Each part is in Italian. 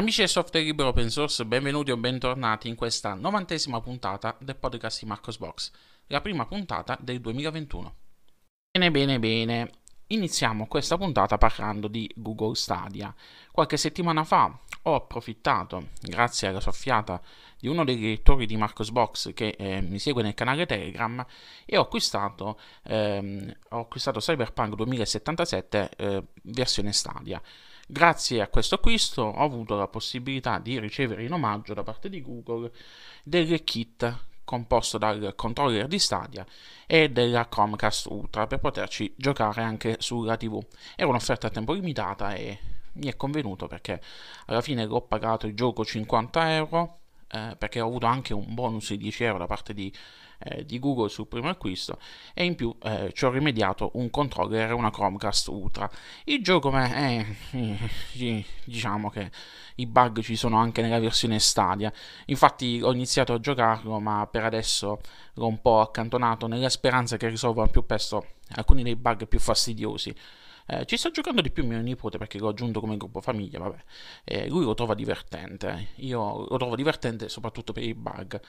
Amici del software libero open source, benvenuti o bentornati in questa novantesima puntata del podcast di Marcos Box, la prima puntata del 2021. Bene, bene, bene. Iniziamo questa puntata parlando di Google Stadia. Qualche settimana fa ho approfittato, grazie alla soffiata di uno dei direttori di Marcos Box che eh, mi segue nel canale Telegram, e ho acquistato, ehm, ho acquistato Cyberpunk 2077 eh, versione Stadia. Grazie a questo acquisto ho avuto la possibilità di ricevere in omaggio da parte di Google del kit composto dal controller di Stadia e della Comcast Ultra per poterci giocare anche sulla TV. Era un'offerta a tempo limitata e mi è convenuto perché alla fine l'ho pagato il gioco 50 euro eh, perché ho avuto anche un bonus di 10 euro da parte di, eh, di Google sul primo acquisto e in più eh, ci ho rimediato un controller e una Chromecast Ultra. Il gioco, è, eh, eh, diciamo che i bug ci sono anche nella versione Stadia, infatti ho iniziato a giocarlo ma per adesso l'ho un po' accantonato nella speranza che risolva più presto alcuni dei bug più fastidiosi. Eh, ci sta giocando di più mio nipote perché l'ho aggiunto come gruppo famiglia, vabbè. Eh, lui lo trova divertente, eh. io lo trovo divertente soprattutto per i bug.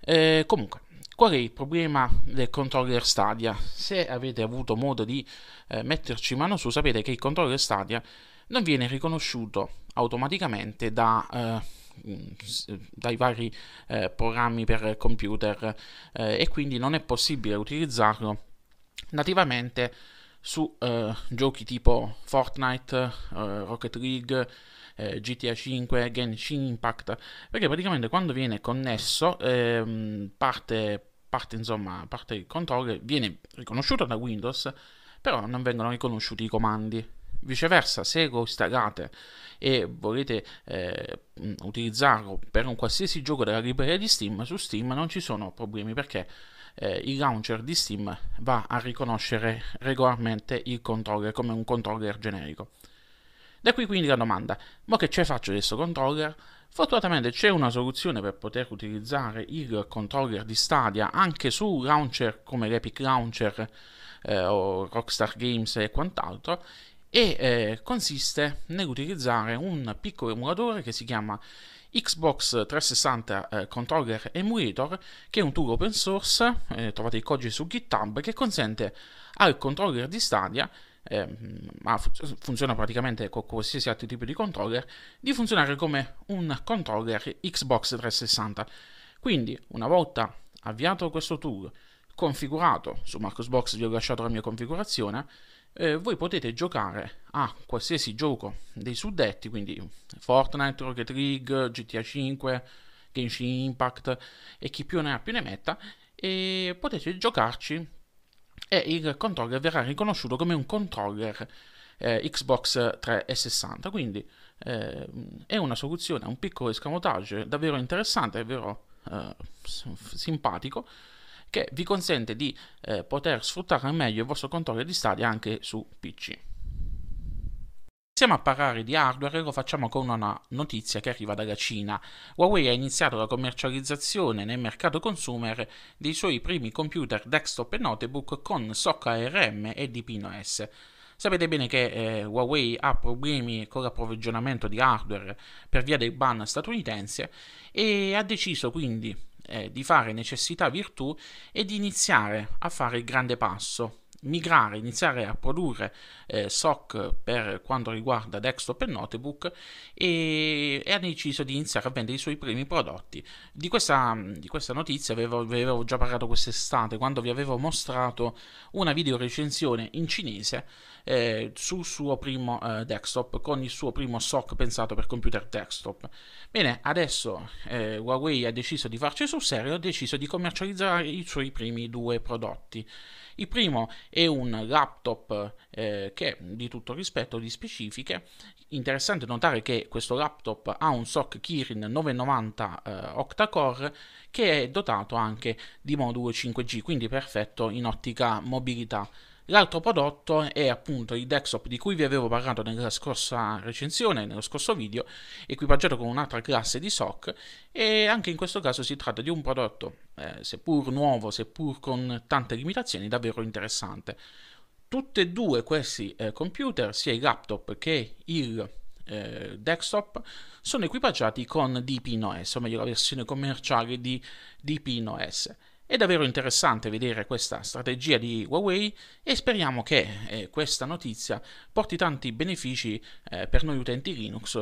Eh, comunque, qual è il problema del controller Stadia? Se avete avuto modo di eh, metterci mano su, sapete che il controller Stadia non viene riconosciuto automaticamente da eh, mm, dai vari eh, programmi per computer eh, e quindi non è possibile utilizzarlo nativamente su eh, giochi tipo Fortnite, eh, Rocket League, eh, GTA 5, Genshin Impact, perché praticamente quando viene connesso ehm, parte, parte, insomma, parte il controller viene riconosciuto da Windows, però non vengono riconosciuti i comandi. Viceversa, se lo installate e volete eh, utilizzarlo per un qualsiasi gioco della libreria di Steam, su Steam non ci sono problemi perché eh, il launcher di Steam va a riconoscere regolarmente il controller come un controller generico. Da qui quindi la domanda, ma che ci faccio adesso controller? Fortunatamente c'è una soluzione per poter utilizzare il controller di Stadia anche su launcher come l'Epic Launcher eh, o Rockstar Games e quant'altro e eh, consiste nell'utilizzare un piccolo emulatore che si chiama Xbox 360 eh, Controller Emulator, che è un tool open source, eh, trovate i codici su GitHub, che consente al controller di Stadia, eh, ma funziona praticamente con qualsiasi altro tipo di controller, di funzionare come un controller Xbox 360. Quindi, una volta avviato questo tool, configurato, su Marcosbox vi ho lasciato la mia configurazione, eh, voi potete giocare a qualsiasi gioco dei suddetti, quindi Fortnite, Rocket League, GTA 5, Genshin Impact e chi più ne ha più ne metta, e potete giocarci e il controller verrà riconosciuto come un controller eh, Xbox 360, quindi eh, è una soluzione, un piccolo escamotage davvero interessante, davvero eh, simpatico che vi consente di eh, poter sfruttare al meglio il vostro controller di Stadia anche su PC. Iniziamo a parlare di hardware e lo facciamo con una notizia che arriva dalla Cina. Huawei ha iniziato la commercializzazione nel mercato consumer dei suoi primi computer desktop e notebook con SOC ARM e DPNOS. Sapete bene che eh, Huawei ha problemi con l'approvvigionamento di hardware per via del ban statunitense e ha deciso quindi eh, di fare necessità virtù e di iniziare a fare il grande passo migrare, iniziare a produrre eh, SOC per quanto riguarda desktop e notebook e, e, ha deciso di iniziare a vendere i suoi primi prodotti. Di questa, di questa notizia avevo, avevo, già parlato quest'estate quando vi avevo mostrato una video recensione in cinese eh, sul suo primo eh, desktop con il suo primo SOC pensato per computer desktop. Bene, adesso eh, Huawei ha deciso di farci sul serio, ha deciso di commercializzare i suoi primi due prodotti. Il primo è un laptop eh, che di tutto rispetto di specifiche. Interessante notare che questo laptop ha un SOC Kirin 990 eh, octa-core che è dotato anche di modulo 5G, quindi perfetto in ottica mobilità L'altro prodotto è appunto il desktop di cui vi avevo parlato nella scorsa recensione, nello scorso video, equipaggiato con un'altra classe di SOC e anche in questo caso si tratta di un prodotto, eh, seppur nuovo, seppur con tante limitazioni, davvero interessante. Tutti e due questi eh, computer, sia il laptop che il eh, desktop, sono equipaggiati con DPNOS, o meglio la versione commerciale di DPNOS. È davvero interessante vedere questa strategia di Huawei e speriamo che eh, questa notizia porti tanti benefici eh, per noi utenti Linux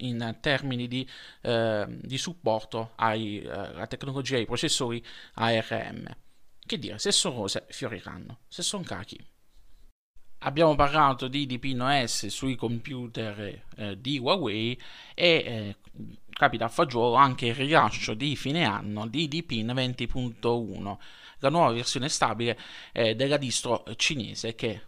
in termini di, eh, di supporto ai, eh, alla tecnologia e ai processori ARM. Che dire, se sono rose fioriranno, se sono cachi abbiamo parlato di Dipino S sui computer eh, di Huawei e eh, capita a fagiolo anche il rilascio di fine anno di Dipin 20.1, la nuova versione stabile eh, della distro cinese che eh,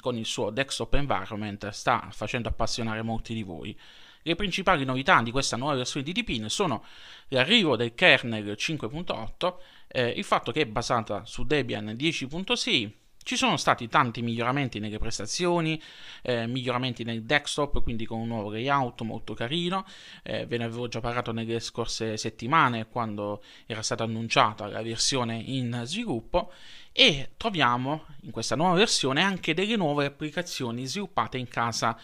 con il suo desktop environment sta facendo appassionare molti di voi. Le principali novità di questa nuova versione di Dpin sono l'arrivo del kernel 5.8, eh, il fatto che è basata su Debian 10.6, ci sono stati tanti miglioramenti nelle prestazioni, eh, miglioramenti nel desktop, quindi con un nuovo layout molto carino. Eh, ve ne avevo già parlato nelle scorse settimane quando era stata annunciata la versione in sviluppo e troviamo in questa nuova versione anche delle nuove applicazioni sviluppate in casa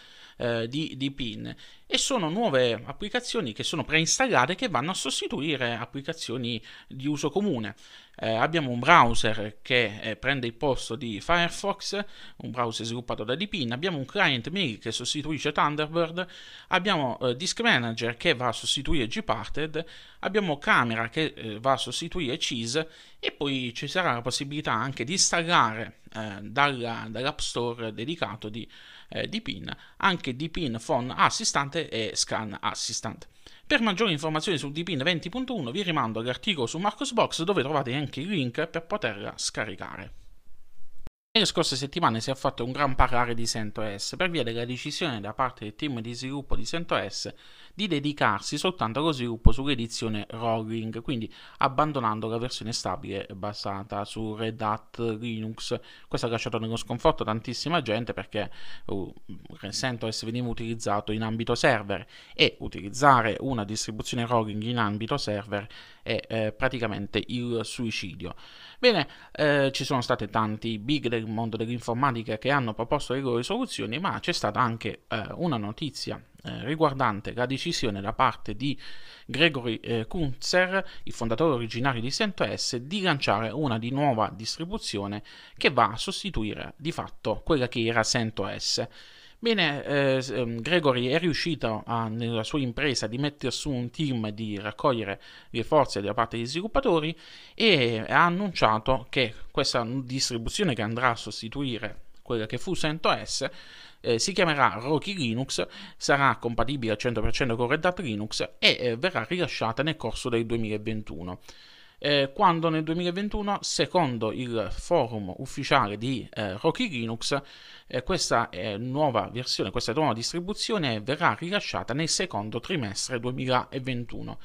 eh, di, di, PIN e sono nuove applicazioni che sono preinstallate che vanno a sostituire applicazioni di uso comune. Eh, abbiamo un browser che eh, prende il posto di Firefox, un browser sviluppato da Dpin, abbiamo un client mail che sostituisce Thunderbird, abbiamo eh, Disk Manager che va a sostituire Gparted, abbiamo Camera che eh, va a sostituire Cheese e poi ci sarà la possibilità anche di installare eh, dalla, dall'App Store dedicato di eh, PIN, anche di PIN phone assistant e scan assistant. Per maggiori informazioni su dpin 20.1 vi rimando all'articolo su Marcosbox dove trovate anche il link per poterla scaricare. Nelle scorse settimane si è fatto un gran parlare di CentOS per via della decisione da parte del team di sviluppo di CentOS di dedicarsi soltanto allo sviluppo sull'edizione rolling, quindi abbandonando la versione stabile basata su Red Hat Linux. Questo ha lasciato nello sconforto tantissima gente perché uh, sento essere veniva utilizzato in ambito server e utilizzare una distribuzione rolling in ambito server è eh, praticamente il suicidio. Bene, eh, ci sono stati tanti big del mondo dell'informatica che hanno proposto le loro soluzioni, ma c'è stata anche eh, una notizia eh, riguardante la decisione da parte di Gregory eh, Kunzer, il fondatore originario di CentOS, di lanciare una di nuova distribuzione che va a sostituire di fatto quella che era CentOS. Bene, eh, ehm, Gregory è riuscito a, nella sua impresa di mettere su un team di raccogliere le forze da parte degli sviluppatori e ha annunciato che questa distribuzione che andrà a sostituire quella che fu CentOS eh, si chiamerà Rocky Linux, sarà compatibile al 100% con Red Hat Linux e eh, verrà rilasciata nel corso del 2021. Eh, quando nel 2021, secondo il forum ufficiale di eh, Rocky Linux, eh, questa eh, nuova versione, questa nuova distribuzione verrà rilasciata nel secondo trimestre 2021.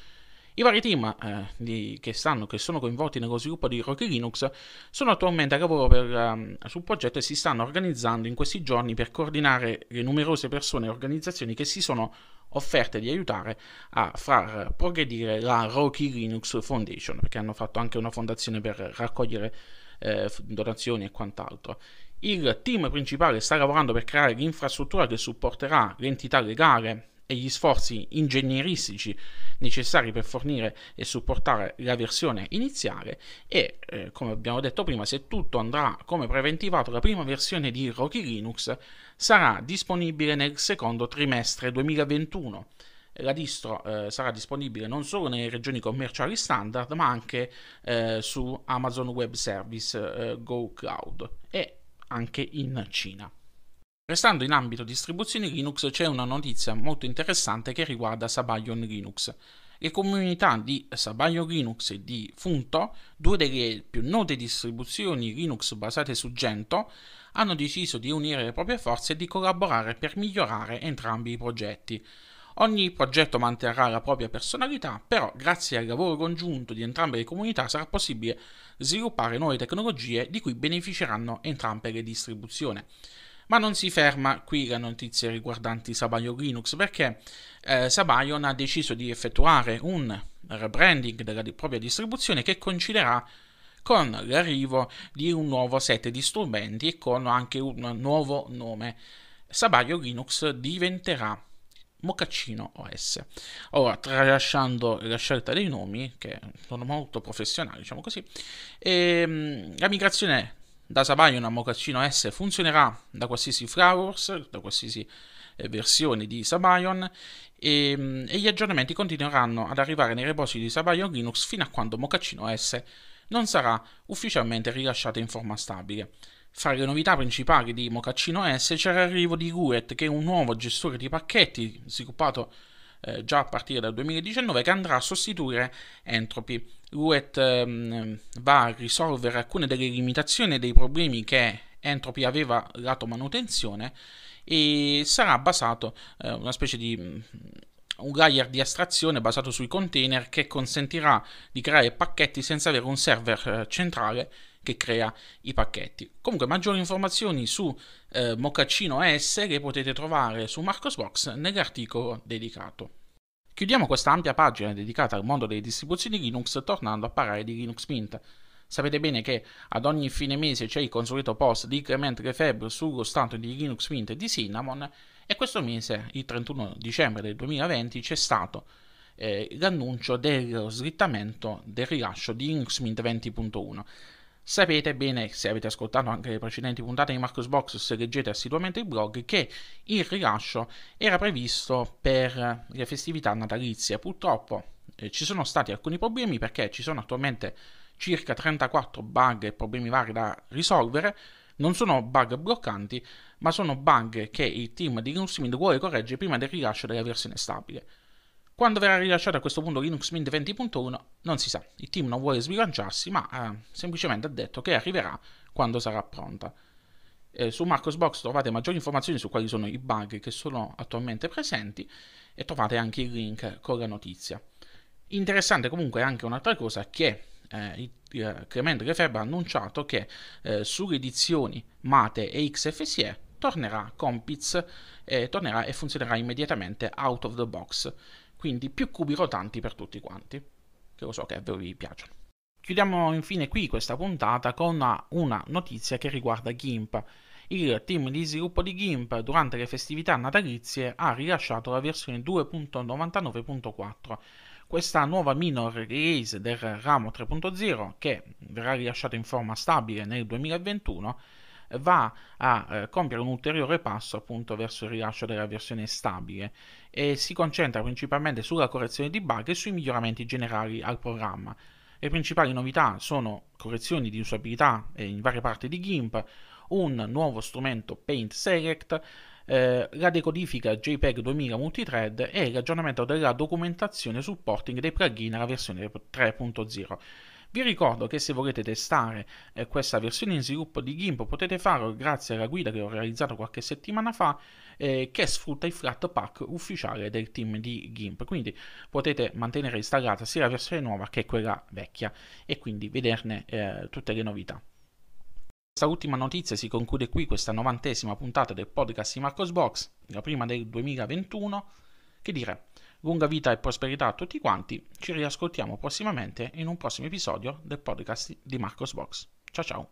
I vari team eh, di, che stanno, che sono coinvolti nello sviluppo di Rocky Linux sono attualmente a lavoro per, um, sul progetto e si stanno organizzando in questi giorni per coordinare le numerose persone e organizzazioni che si sono offerte di aiutare a far progredire la Rocky Linux Foundation, perché hanno fatto anche una fondazione per raccogliere eh, donazioni e quant'altro. Il team principale sta lavorando per creare l'infrastruttura che supporterà l'entità legale e gli sforzi ingegneristici necessari per fornire e supportare la versione iniziale e, eh, come abbiamo detto prima, se tutto andrà come preventivato, la prima versione di Rocky Linux sarà disponibile nel secondo trimestre 2021 la distro eh, sarà disponibile non solo nelle regioni commerciali standard, ma anche eh, su Amazon Web Service eh, Go Cloud e anche in Cina. Restando in ambito distribuzioni Linux c'è una notizia molto interessante che riguarda Sabayon Linux. Le comunità di Sabayon Linux e di Funto, due delle più note distribuzioni Linux basate su Gento, hanno deciso di unire le proprie forze e di collaborare per migliorare entrambi i progetti. Ogni progetto manterrà la propria personalità, però grazie al lavoro congiunto di entrambe le comunità sarà possibile sviluppare nuove tecnologie di cui beneficeranno entrambe le distribuzioni. Ma non si ferma qui la notizia riguardanti Sabaio Linux perché eh, Sabayon ha deciso di effettuare un rebranding della di- propria distribuzione che coinciderà con l'arrivo di un nuovo set di strumenti e con anche un nuovo nome. Sabaio Linux diventerà Mocaccino OS. Ora, tralasciando la scelta dei nomi, che sono molto professionali, diciamo così, ehm, la migrazione da Sabayon a S funzionerà da qualsiasi Flowers, da qualsiasi eh, versione di Sabayon e, ehm, e, gli aggiornamenti continueranno ad arrivare nei repository di Sabayon Linux fino a quando Mocaccino S non sarà ufficialmente rilasciato in forma stabile. Fra le novità principali di Mocaccino S c'è l'arrivo di Guet, che è un nuovo gestore di pacchetti sviluppato eh, già a partire dal 2019 che andrà a sostituire Entropy. Ruet ehm, va a risolvere alcune delle limitazioni e dei problemi che Entropy aveva lato manutenzione e sarà basato eh, una specie di mm, un layer di astrazione basato sui container che consentirà di creare pacchetti senza avere un server eh, centrale che crea i pacchetti. Comunque maggiori informazioni su eh, Mocaccino S le potete trovare su Marcosbox nell'articolo dedicato. Chiudiamo questa ampia pagina dedicata al mondo delle distribuzioni Linux tornando a parlare di Linux Mint. Sapete bene che ad ogni fine mese c'è il consueto post di Clement Lefebvre sullo stato di Linux Mint e di Cinnamon e questo mese, il 31 dicembre del 2020, c'è stato eh, l'annuncio dello slittamento del rilascio di Linux Mint 20.1. Sapete bene, se avete ascoltato anche le precedenti puntate di Marcus Box, se leggete assiduamente il blog, che il rilascio era previsto per le festività natalizie. Purtroppo eh, ci sono stati alcuni problemi perché ci sono attualmente circa 34 bug e problemi vari da risolvere. Non sono bug bloccanti, ma sono bug che il team di Linux vuole correggere prima del rilascio della versione stabile. Quando verrà rilasciato a questo punto Linux Mint 20.1 non si sa, il team non vuole sbilanciarsi ma eh, semplicemente ha detto che arriverà quando sarà pronta. Eh, su Marcosbox trovate maggiori informazioni su quali sono i bug che sono attualmente presenti e trovate anche il link con la notizia. Interessante comunque anche un'altra cosa che eh, eh Clemente Lefebvre ha annunciato che eh, sulle edizioni Mate e XFSE tornerà Compiz, eh, tornerà e funzionerà immediatamente out of the box quindi più cubi rotanti per tutti quanti, che lo so che a voi vi piacciono. Chiudiamo infine qui questa puntata con una notizia che riguarda GIMP. Il team di sviluppo di GIMP durante le festività natalizie ha rilasciato la versione 2.99.4 questa nuova minor release del ramo 3.0 che verrà rilasciata in forma stabile nel 2021 va a eh, compiere un ulteriore passo appunto verso il rilascio della versione stabile e si concentra principalmente sulla correzione di bug e sui miglioramenti generali al programma. Le principali novità sono correzioni di usabilità eh, in varie parti di GIMP, un nuovo strumento Paint Select, eh, la decodifica JPEG 2000 multithread e l'aggiornamento della documentazione supporting dei plugin alla versione 3.0. Vi ricordo che se volete testare eh, questa versione in sviluppo di GIMP potete farlo grazie alla guida che ho realizzato qualche settimana fa eh, che sfrutta il Flatpak ufficiale del team di GIMP, quindi potete mantenere installata sia la versione nuova che quella vecchia e quindi vederne eh, tutte le novità. Questa ultima notizia si conclude qui questa novantesima puntata del podcast di Marcos Box, la prima del 2021. Che dire? Lunga vita e prosperità a tutti quanti, ci riascoltiamo prossimamente in un prossimo episodio del podcast di Marcos Box. Ciao ciao!